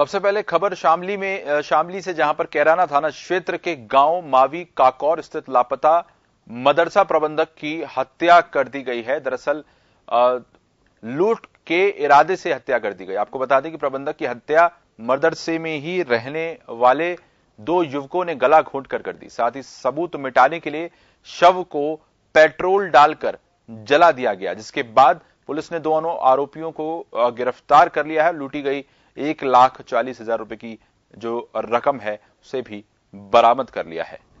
सबसे पहले खबर शामली में शामली से जहां पर कैराना थाना क्षेत्र के गांव मावी काकौर स्थित लापता मदरसा प्रबंधक की हत्या कर दी गई है दरअसल लूट के इरादे से हत्या कर दी गई आपको बता दें कि प्रबंधक की हत्या मदरसे में ही रहने वाले दो युवकों ने गला घोंट कर कर दी साथ ही सबूत मिटाने के लिए शव को पेट्रोल डालकर जला दिया गया जिसके बाद पुलिस ने दोनों आरोपियों को गिरफ्तार कर लिया है लूटी गई एक लाख चालीस हजार रुपए की जो रकम है उसे भी बरामद कर लिया है